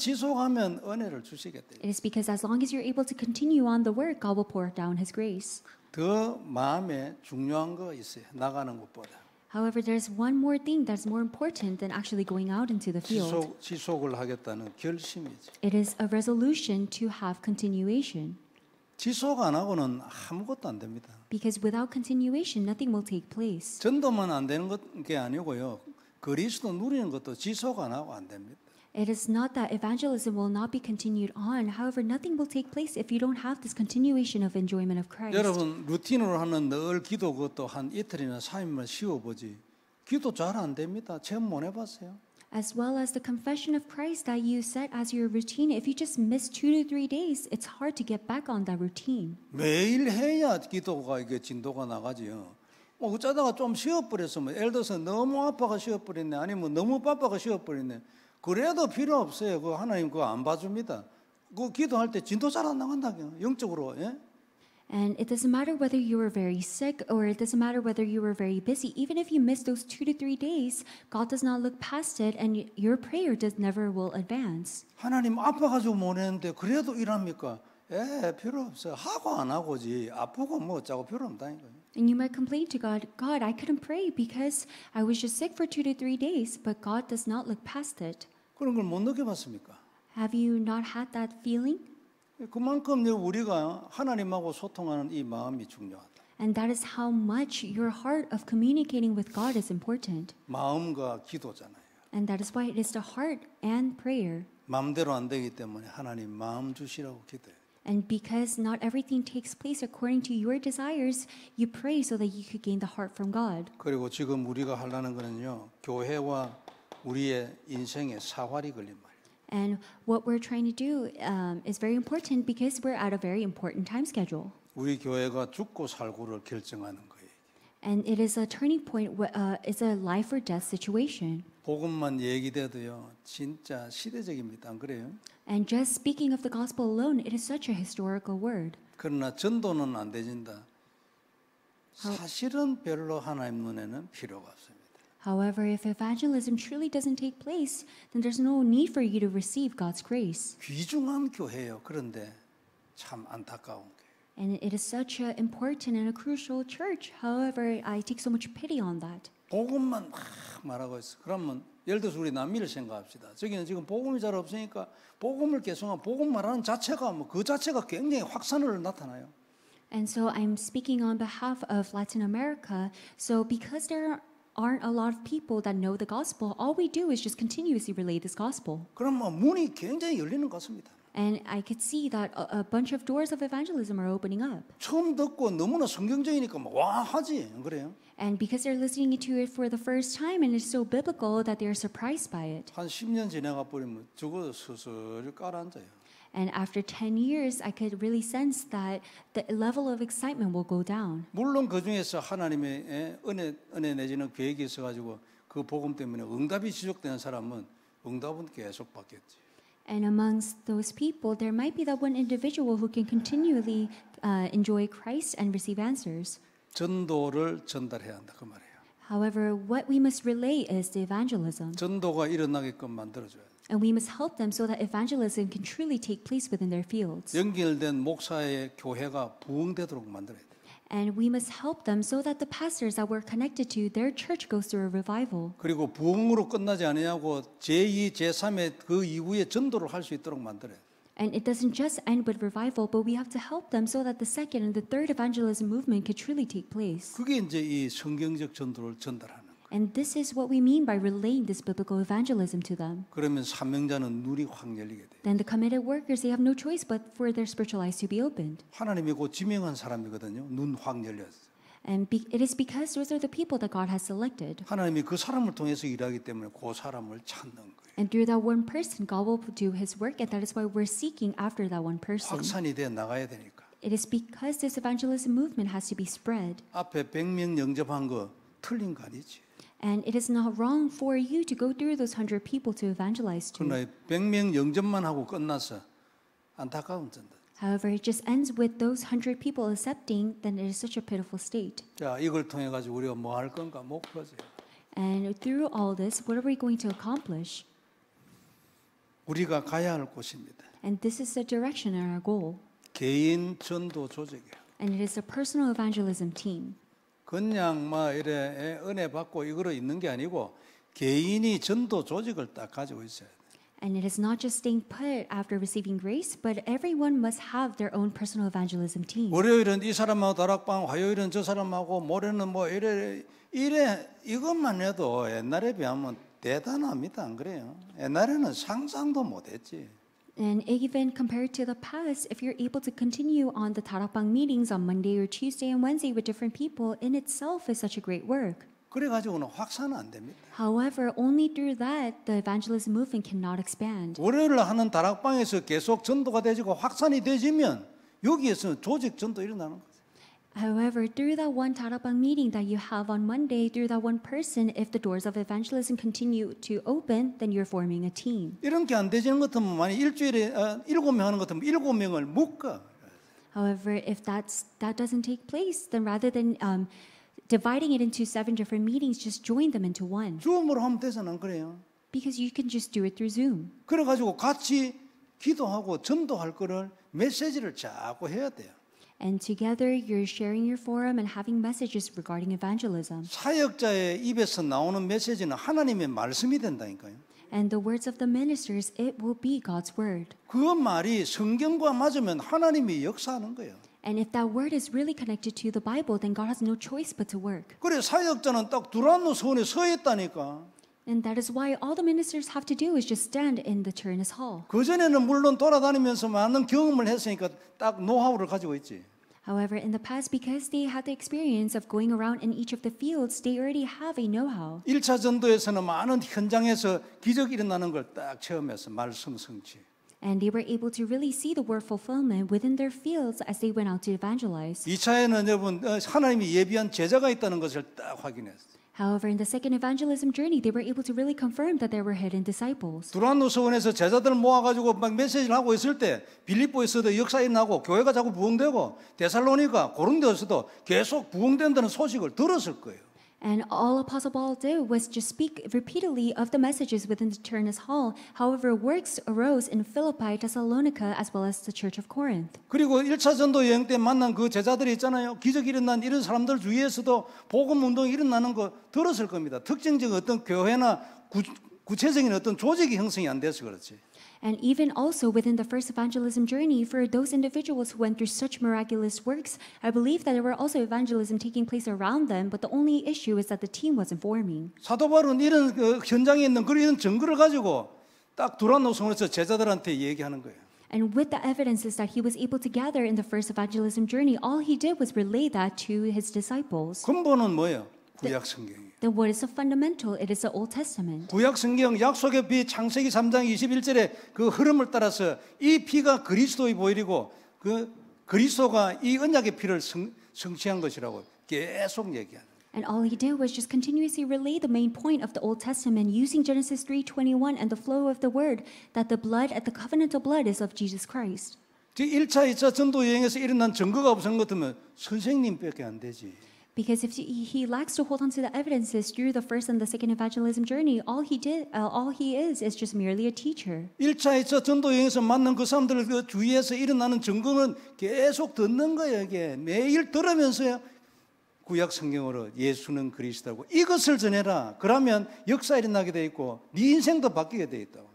지속하면 은혜를 주시겠대. It is because as long as you're able to continue on the work, God will pour down His grace. 더 마음에 중요한 거 있어요. 나가는 것보다. However, there's one more thing that's more important than actually going out into the field. 지속, 지속을 하겠다는 결심이지. It is a resolution to have continuation. 지속 안 하고는 아무것도 안 됩니다. Because without continuation, nothing will take place. 전도만 안 되는 게 아니고요. 그리스도 누리는 것도 지속 안 하고 안 됩니다. It is not that evangelism will not be continued on. However, nothing will take place if you don't have this continuation of enjoyment of Christ. 여러분 루틴으로 하는 늘 기도 그것도 한 이틀이나 3일만 쉬어 보지. 기도 잘 안 됩니다. 체험 못 해봤어요. as well as the confession of Christ that you set as your routine. If you just miss two to three days, it's hard to get back on that routine. 매일 해야 기도가 이게 진도가 나가지요. 뭐 어쩌다가 좀 쉬어버렸으면 예를 들어서 너무 아파가 쉬어버렸네 아니면 너무 바빠가 쉬어버렸네 그래도 필요 없어요 그 하나님 그거 안 봐줍니다 그 기도할 때 진도 잘 안 나간다 영적으로 예? And it doesn't matter whether you were very sick or it doesn't matter whether you were very busy. Even if you miss those two to three days, God does not look past it and your prayer does never will advance. 하나님 아파가지고 못 했는데 그래도 일합니까? 예, 필요 없어요. 하고 안 하고지. 아프고 뭐 어쩌고 필요 없다니까요. And you might complain to God, God, I couldn't pray because I was just sick for two to three days, but God does not look past it. 그런 걸 못 느껴봤습니까? Have you not had that feeling? 그만큼 우리가 하나님하고 소통하는 이 마음이 중요하다. And that is how much your heart of communicating with God is important. 마음과 기도잖아요. And that is why it is the heart and prayer. 마음대로 안 되기 때문에 하나님 마음 주시라고 기도해. And because not everything takes place according to your desires, you pray so that you could gain the heart from God. 그리고 지금 우리가 하려는 거는요. 교회와 우리의 인생에 사활이 걸립니다. And what we're trying to do um, is very important because we're at a very important time schedule. 우리 교회가 죽고 살고를 결정하는 거예요. And it is a turning point. Uh, it's a life or death situation. 복음만 얘기돼도요, 진짜 시대적입니다. 안 그래요? And just speaking of the gospel alone, it is such a historical word. 그러나 전도는 안 되진다. 사실은 별로 하나님 눈에는 필요가 없어요. However, if evangelism truly doesn't take place, then there's no need for you to receive God's grace. 귀중한 교회예요. 그런데 참 안타까운 게. And it is such an important and a crucial church. However, I take so much pity on that. 복음만 말하고 있어. 그러면 예를 들어서 우리 남미를 생각합시다. 저기는 지금 복음이 잘 없으니까 복음을 계속한 복음 말하는 자체가 자체가 굉장히 확산을 나타나요. And so I'm speaking on behalf of Latin America. So because there aren't a lot of people that know the gospel. All we do is just continuously relay this gospel. 그럼 문이 굉장히 열리는 것 같습니다. And I could see that a, a bunch of doors of evangelism are opening up. 처음 듣고 너무나 성경적이니까 막 와 하지 안 그래요? And because they're listening to it for the first time and it's so biblical that they're surprised by it. 한 10년 지나가 버리면 저거 서서히 깔아앉아요. And after 10 years, I could really sense that the level of excitement will go down. 물론 그 중에서 하나님의 은혜 은혜 내지는 계획이 있어 가지고 그 복음 때문에 응답이 지속되는 사람은 응답은 계속 받겠지. And amongst those people, there might be that one individual who can continually uh, enjoy Christ and receive answers. 전도를 전달해야 한다 그 말이에요. However, what we must relay is the evangelism. 전도가 일어나게끔 만들어줘야. 돼. And we must help them so that evangelism can truly take place within their fields. 연결된 목사의 교회가 부흥되도록 만들어야 돼. And we must help them so that the pastors that we're connected to, their church goes through a revival. 그리고 부흥으로 않냐고 제2, 제3의 그 이후에 전도를 있도록 만들어야 돼. And it doesn't just end with revival, but we have to help them so that the second and the third evangelism movement can truly take place. 그게 이제 이 성경적 전도를 전달하는 and this is what we mean by relaying this biblical evangelism to them. Then the committed workers they have no choice but for their spiritual eyes to be opened. 지명한 사람이거든요. 눈확 And be, it is because those are the people that God has selected. 하나님이 그 사람을 통해서 일하기 때문에 그 사람을 찾는 거예요. And through that one person, God will do His work, and that is why we're seeking after that one person. 확산이 돼 나가야 되니까. It is because this evangelism movement has to be spread. 앞에 100명 영접한 거 틀린 거 아니지? And it is not wrong for you to go through those hundred people to evangelize to. 그러나 100명 영접만 하고 끝나서 안타까운 전다. However, it just ends with those hundred people accepting, then it is such a pitiful state. 자, 이걸 통해 가지고 우리가 뭐 할 건가 목표지. And through all this, what are we going to accomplish? 우리가 가야 할 곳입니다. And this is the direction and our goal. 개인 전도 조직이에요. And it is a personal evangelism team. 그냥 막 뭐 이래 은혜 받고 이거로 있는 게 아니고 개인이 전도 조직을 딱 가지고 있어야 And it is not just staying put after receiving grace, but everyone must have their own personal evangelism team. 월요일은 이 사람하고 다락방, 화요일은 저 사람하고, 모레는 뭐 이래 이래 이것만 해도 옛날에 비하면 대단합니다, 안 그래요? 옛날에는 상상도 못했지. And even compared to the past, if you're able to continue on the tarapang meetings on Monday or Tuesday and Wednesday with different people, in itself is such a great work. However, only through that the evangelism movement cannot expand. 월요일 하는 다락방에서 계속 전도가 되지고 확산이 되지면 여기에서 조직 전도 일어나는 거예요. However, through that one Tarapang meeting that you have on Monday, through that one person, if the doors of evangelism continue to open, then you're forming a team. 이런 게 안 되지는 것하면 만약 일주일에 어, 일곱 명 하는 것하면 일곱 명을 못 However, if that's that doesn't take place, then rather than um, dividing it into seven different meetings, just join them into one. 줌으로 하면 되잖아, 그래요? Because you can just do it through Zoom. 그래 같이 기도하고 전도할 거를 메시지를 자꾸 해야 돼요. And together you're sharing your forum and having messages regarding evangelism. 사역자의 입에서 나오는 메시지는 하나님의 말씀이 된다니까요. And the words of the ministers, it will be God's word. 그 말이 성경과 맞으면 하나님이 역사하는 거예요. And if that word is really connected to the Bible, then God has no choice but to work. 그래 사역자는 딱 두란노 소원에 서 있다니까. And that is why all the ministers have to do is just stand in the Tyrannus Hall. 그전에는 물론 돌아다니면서 많은 경험을 했으니까 딱 노하우를 가지고 있지. However, in the past, because they had the experience of going around in each of the fields, they already have a know-how. 1차 전도에서는 많은 현장에서 기적이 일어나는 걸 체험해서 말씀 성취. And they were able to really see the word fulfillment within their fields as they went out to evangelize. 2차에는 여러분 하나님이 예비한 제자가 있다는 것을 딱 확인했어요. However, in the second evangelism journey, they were able to really confirm that there were hidden disciples. 두란노서원에서 제자들을 모아가지고 막 메시지를 하고 있을 때 빌립보에서도 역사 일어나고 교회가 자꾸 부흥되고 데살로니가 그런 데서도 계속 부흥된다는 소식을 들었을 거예요. And all Apostle Paul did was just speak repeatedly of the messages within the Turnus Hall. However, works arose in Philippi, Thessalonica, as well as the Church of Corinth. 그리고 1차 전도 여행 때 만난 그 제자들이 있잖아요. 기적이 일어난 이런 사람들 주위에서도 복음 운동이 일어나는 거 들었을 겁니다. 특징적 어떤 교회나 구, 구체적인 어떤 조직이 형성이 안 돼서 그렇지. And even also within the first evangelism journey, for those individuals who went through such miraculous works, I believe that there were also evangelism taking place around them, but the only issue is that the team wasn't forming. 사도 이런 그 현장에 있는 그런 증거를 가지고 딱 두란노성에서 제자들한테 얘기하는 거예요. And with the evidences that he was able to gather in the first evangelism journey, all he did was relay that to his disciples. 근본은 뭐예요? 구약 The word is fundamental. It is the Old Testament. 구약 성경 약속의 피 창세기 3장 21절의 그 흐름을 따라서 이 피가 그리스도의 보혈이고 그 그리스도가 이 언약의 피를 성, 성취한 것이라고 계속 얘기하는. And all he did was just continuously relay the main point of the Old Testament using Genesis 3:21 and the flow of the word that the blood at the covenantal blood is of Jesus Christ. 1차 2차 전도 여행에서 일어난 증거가 없은 것 같으면 선생님밖에 안 되지. Because if he lacks to hold on to the evidences through the first and the second evangelism journey, all he did, uh, all he is, is just merely a teacher. 1차, 2차 전도 여행에서 만난 그 사람들 그 주위에서 일어나는 증거는 계속 듣는 거예요. 이게 매일 들으면서요. 구약 성경으로 예수는 그리스도고 이것을 전해라. 그러면 역사 일어나게 돼 있고 네 인생도 바뀌게 돼 있다고.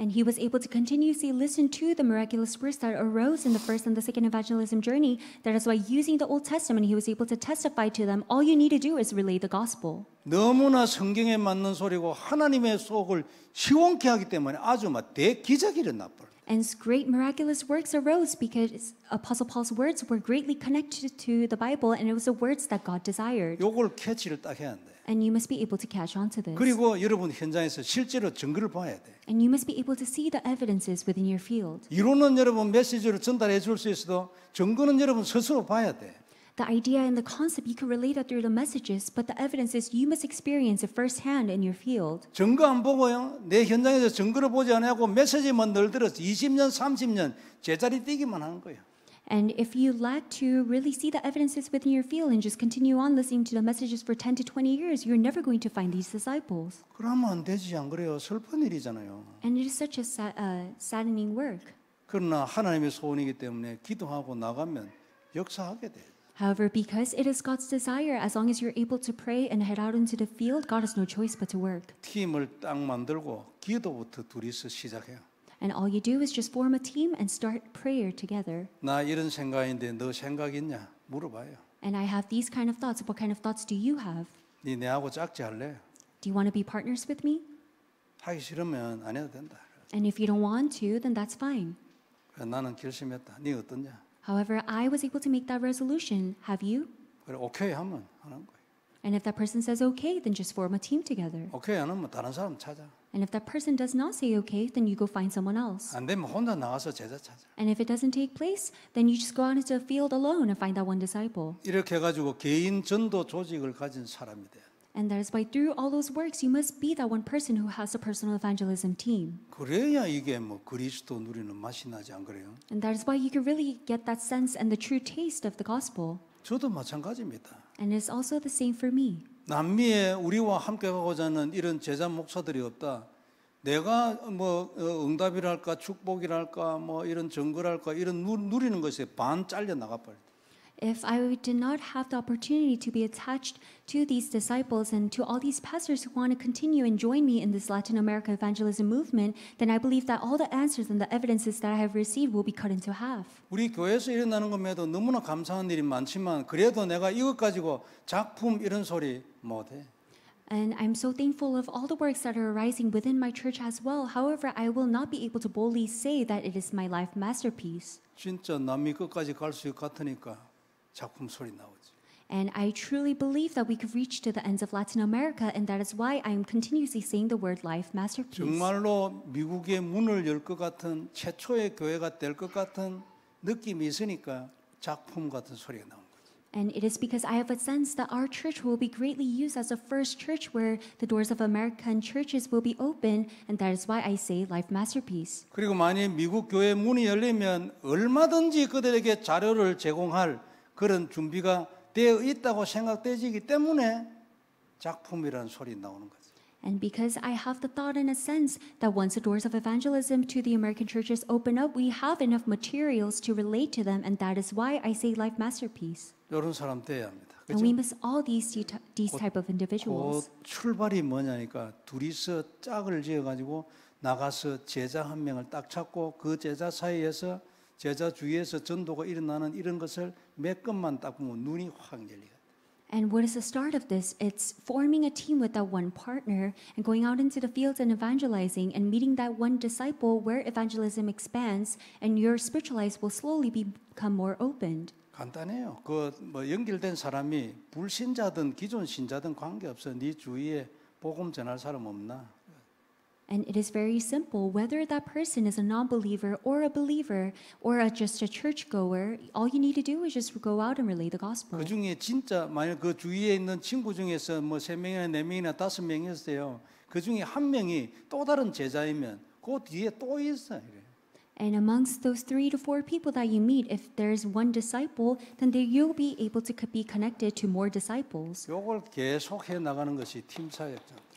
And he was able to continuously listen to the miraculous words that arose in the first and the second evangelism journey. That is why, using the Old Testament, he was able to testify to them. All you need to do is relay the gospel. 너무나 성경에 맞는 소리고 하나님의 속을 시원케 하기 때문에 아주 막 대기적이 일어났다. And great miraculous works arose because Apostle Paul's words were greatly connected to the Bible, and it was the words that God desired. 요걸 캐치를 딱 해야 돼. And you must be able to catch on to this. 그리고 여러분 현장에서 실제로 증거를 봐야 돼. And you must be able to see the evidences within your field. 이론은 여러분 메시지로 전달해 줄 수 있어도 증거는 여러분 스스로 봐야 돼. The idea and the concept you can relate it through the messages, but the evidence is you must experience it firsthand in your field. 증거 안 보고요. 내 현장에서 증거를 보지 않고 메시지만 널 들어서 20년, 30년 제자리 뛰기만 하는 거예요. And if you lack to really see the evidences within your field and just continue on listening to the messages for 10 to 20 years, you're never going to find these disciples. 그러면 안 되지 안 그래요? 슬픈 일이잖아요. And it is such a sad, uh, saddening work. 그러나 하나님의 소원이기 때문에 기도하고 나가면 역사하게 돼. However, because it is God's desire, as long as you're able to pray and head out into the field, God has no choice but to work. 팀을 딱 만들고 기도부터 둘이서 시작해요. And all you do is just form a team and start prayer together. 나 이런 생각인데 너 생각 있냐? 물어봐요. And I have these kind of thoughts. What kind of thoughts do you have? 네 내하고 짝지 할래? Do you want to be partners with me? 하기 싫으면 안 해도 된다. And if you don't want to, then that's fine. 나는 결심했다. 네 어떠냐? However, I was able to make that resolution. Have you? 그래 오케이 하면 하는 거야. And if that person says okay, then just form a team together. Okay, 안 다른 사람 찾아. And if that person does not say okay, then you go find someone else. 안 되면 혼자 나가서 제자 찾아. And if it doesn't take place, then you just go out into the field alone and find that one disciple. 이렇게 해가지고 개인 전도 조직을 가진 사람이 돼. And that is why through all those works you must be that one person who has a personal evangelism team. 그래야 이게 뭐 그리스도 누리는 맛이 나지 안 그래요? And that is why you can really get that sense and the true taste of the gospel. 저도 마찬가지입니다. And it's also the same for me. 남미에 우리와 함께 가고자 하는 이런 제자 목사들이 없다. 내가 뭐 어, 응답이랄까 축복이랄까 뭐 이런 정거랄까 이런 누리는 것에 반 잘려 나가버렸다. if I did not have the opportunity to be attached to these disciples and to all these pastors who want to continue and join me in this Latin American evangelism movement, then I believe that all the answers and the evidences that I have received will be cut into half. 우리 교회에서 일어나는 것만도 너무나 감사한 일이 많지만 그래도 내가 이것 가지고 작품 이런 소리 못 And I'm so thankful of all the works that are arising within my church as well. However, I will not be able to boldly say that it is my life masterpiece. 진짜 남미 끝까지 갈 같으니까. 작품 소리 나오지. And I truly believe that we could reach to the ends of Latin America, and that is why I am continuously saying the word life masterpiece. 정말로 미국의 문을 열 것 같은 최초의 교회가 될 것 같은 느낌이 있으니까 작품 같은 소리가 나온 거지. And it is because I have a sense that our church will be greatly used as the first church where the doors of American churches will be open, and that is why I say life masterpiece. 그리고 만약 미국 교회 문이 열리면 얼마든지 그들에게 자료를 제공할 그런 준비가 되어 있다고 생각되기 때문에 작품이라는 소리 나오는 거죠. And because I have the thought in a sense that once the doors of evangelism to the American churches open up, we have enough materials to relate to them, and that is why I say life masterpiece. 이런 사람 돼야 합니다. 그죠? And we miss all these these type of individuals. 곧 출발이 뭐냐니까 둘이서 짝을 지어가지고 나가서 제자 한 명을 딱 찾고 그 제자 사이에서 제자 주위에서 전도가 일어나는 이런 것을 몇딱 보면 눈이 확 열리거든. And what is the start of this? It's forming a team with that one partner and going out into the fields and evangelizing and meeting that one disciple where evangelism expands and your spiritual eyes will slowly become more opened. 간단해요. 그 연결된 사람이 불신자든 기존 신자든 관계없어. 네 주위에 복음 전할 사람 없나? And it is very simple. Whether that person is a non believer or a believer or a, just a churchgoer, all you need to do is just go out and relay the gospel. 그 중에 진짜 만약 그 주위에 있는 친구 중에서 뭐그 중에 한 명이 또 다른 제자이면 그 뒤에 또 And amongst those three to four people that you meet, if there's one disciple, then they, you'll be able to be connected to more disciples. 계속해 나가는 것이 팀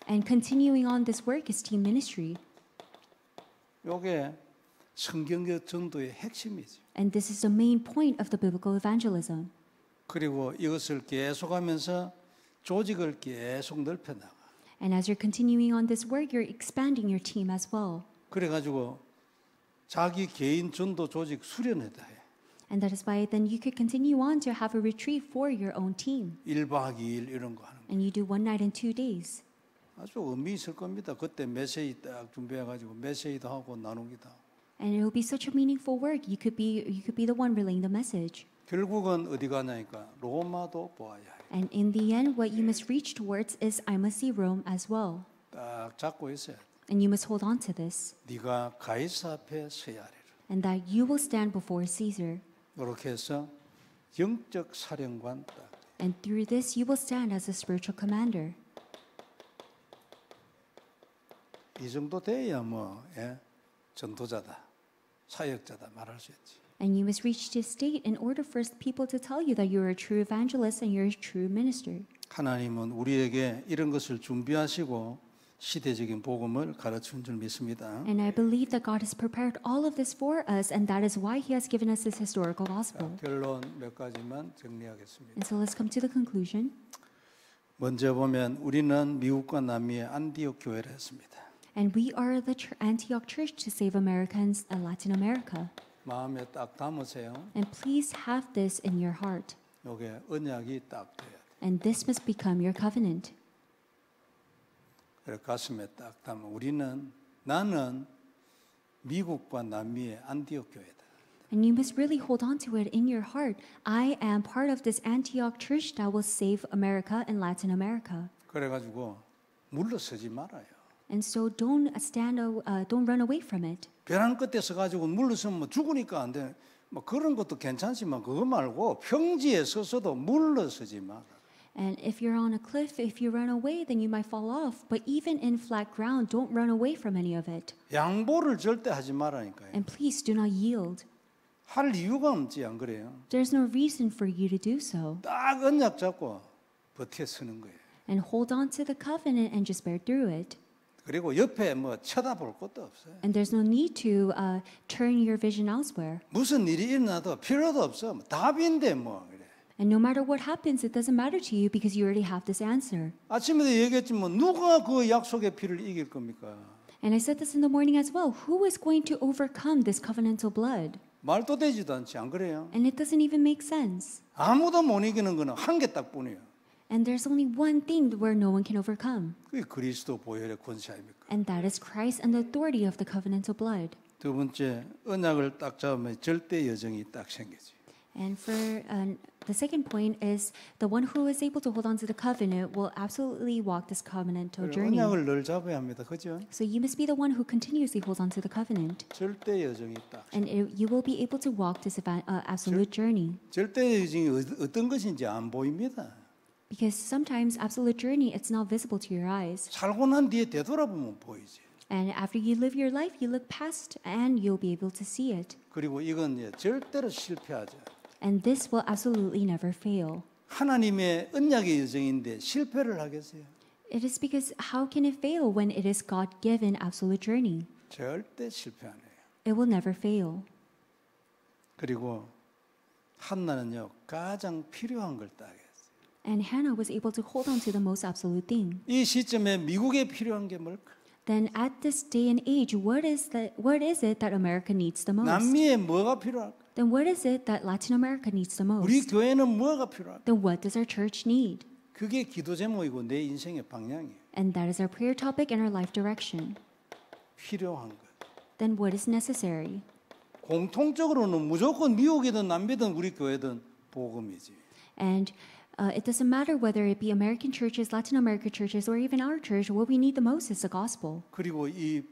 and continuing on this work is team ministry. 요게 성경적 전도의 핵심이죠. And this is the main point of the biblical evangelism. 그리고 이것을 계속하면서 조직을 계속 넓혀 나가. And as you're continuing on this work, you're expanding your team as well. 그래 가지고 자기 개인 전도 조직 수련회다 해. And that is why then you could continue on to have a retreat for your own team. 1박 2일 이런 거 하는 거. And you do one night and two days. 아주 의미 있을 겁니다. 그때 메시지 딱 준비해 가지고 메시지도 하고 나누기도 And it will be such a meaningful work. You could be you could be the one relaying the message. 결국은 어디 가냐니까 로마도 보아야 해. And in the end what you must reach towards is I must see Rome as well. 딱 잡고 있어. And you must hold on to this. 네가 가이사 앞에 서야 하리라. And that you will stand before Caesar. 그렇게 해서 영적 사령관 딱. And through this you will stand as a spiritual commander. 이 정도 돼야 뭐 예? 전도자다, 사역자다 말할 수 있지. And you must reach this state in order for people to tell you that you are a true evangelist and you're a true minister. 하나님은 우리에게 이런 것을 준비하시고 시대적인 복음을 가르치는 줄 믿습니다. And I believe that God has prepared all of this for us, and that is why He has given us this historical gospel. 결론 몇 가지만 정리하겠습니다. And so let's come to the conclusion. 먼저 보면 우리는 미국과 남미의 안디옥 교회를 했습니다. and we are the Antioch Church to save Americans and Latin America. And please have this in your heart. And this must become your covenant. 가슴에 딱 담아. 우리는 나는 미국과 남미의 안디옥 교회다. And you must really hold on to it in your heart. I am part of this Antioch church that will save America and Latin America. 그래 가지고 물러서지 말아요. And so don't stand, uh, don't run away from it. 벼랑 물러서면 뭐 죽으니까 안 돼. 뭐 그런 것도 괜찮지만 그거 말고 평지에 서서도 물러서지 And if you're on a cliff, if you run away, then you might fall off. But even in flat ground, don't run away from any of it. 양보를 절대 하지 말라니까요. And please do not yield. 할 이유가 없지 안 그래요? There's no reason for you to do so. 딱 언약 잡고 버텨 서는 거예요. And hold on to the covenant and just bear through it. 그리고 옆에 뭐 쳐다볼 것도 없어요. And there's no need to uh, turn your vision elsewhere. 무슨 일이 일어나도 필요도 없어. 답인데 뭐. 그래. And no matter what happens, it doesn't matter to you because you already have this answer. 아침에도 얘기했지만 누가 그 약속의 피를 이길 겁니까? And I said this in the morning as well. Who is going to overcome this covenantal blood? 말도 되지도 않지 안 그래요? And it doesn't even make sense. 아무도 못 이기는 거는 한개딱 뿐이에요. And there's only one thing where no one can overcome. 그리스도 보혈의 And that is Christ and the authority of the covenantal blood. 두 번째 언약을 딱 잡으면 절대 여정이 딱 And for uh, the second point is the one who is able to hold on to the covenant will absolutely walk this covenantal journey. 언약을 늘 잡아야 합니다. 그죠? So you must be the one who continuously holds on to the covenant. 절대 여정이 딱. And it, you will be able to walk this uh, absolute 절, journey. 절대 여정이 어떤 것인지 안 보입니다. Because sometimes absolute journey it's not visible to your eyes. 살고 난 뒤에 되돌아보면 보이지. And after you live your life, you look past and you'll be able to see it. 그리고 이건 예, 절대로 실패하지. And this will absolutely never fail. 하나님의 언약의 여정인데 실패를 하겠어요? It is because how can it fail when it is God-given absolute journey? 절대 실패 안 해요. It will never fail. 그리고 한나는요 가장 필요한 걸 따게. And Hannah was able to hold on to the most absolute thing. 이 시점에 미국에 필요한 게 뭘까? Then at this day and age, what is the what is it that America needs the most? 남미에 뭐가 필요할까? Then what is it that Latin America needs the most? 우리 교회는 뭐가 Then what does our church need? 그게 기도 제목이고 내 인생의 And that is our prayer topic and our life direction. 필요한 것. Then what is necessary? 공통적으로는 무조건 미국이든 남미든 우리 교회든 복음이지. And uh, it doesn't matter whether it be American churches, Latin American churches, or even our church. What we need the most is the gospel. 그리고 이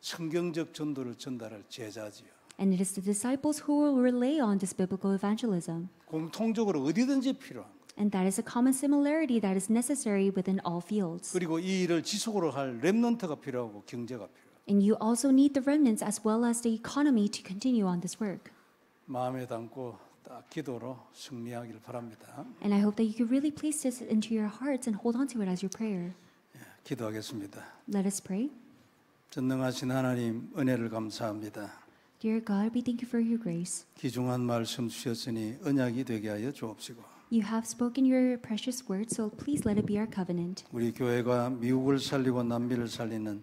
성경적 전도를 전달할 제자지요. And it is the disciples who will relay on this biblical evangelism. 공통적으로 어디든지 필요한. And that is a common similarity that is necessary within all fields. 그리고 이 일을 지속으로 할 렘넌트가 필요하고 경제가 필요. And you also need the remnants as well as the economy to continue on this work. 마음에 담고 기도로 승리하길 바랍니다. And I hope that you can really place this into your hearts and hold on to it as your prayer. 기도하겠습니다. Let us pray. 전능하신 하나님 은혜를 감사합니다. Dear God, we thank you for your grace. 귀중한 말씀 주셨으니 언약이 되게 하여 주옵시고. You have spoken your precious word, so please let it be our covenant. 우리 교회가 미국을 살리고 남미를 살리는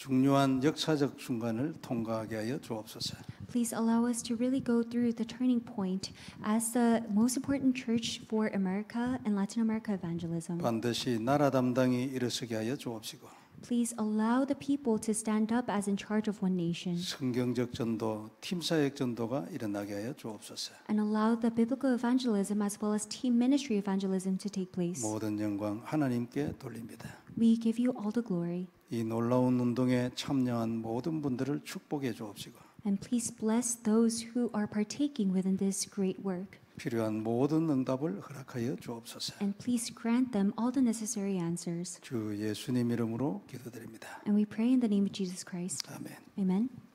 중요한 역사적 순간을 통과하게 하여 주옵소서. Please allow us to really go through the turning point as the most important church for America and Latin America evangelism. 반드시 나라 담당이 일어서게 하여 주옵시고. Please allow the people to stand up as in charge of one nation. 성경적 전도, 전도가 일어나게 하여 주옵소서. And allow the biblical evangelism as well as team ministry evangelism to take place. 모든 영광 하나님께 돌립니다. We give you all the glory. 이 놀라운 운동에 참여한 모든 분들을 축복해 주옵시고. And please bless those who are partaking within this great work. 필요한 모든 응답을 허락하여 주옵소서. And please grant them all the necessary answers. 주 예수님 이름으로 기도드립니다. And we pray in the name of Jesus Christ. 아멘. Amen.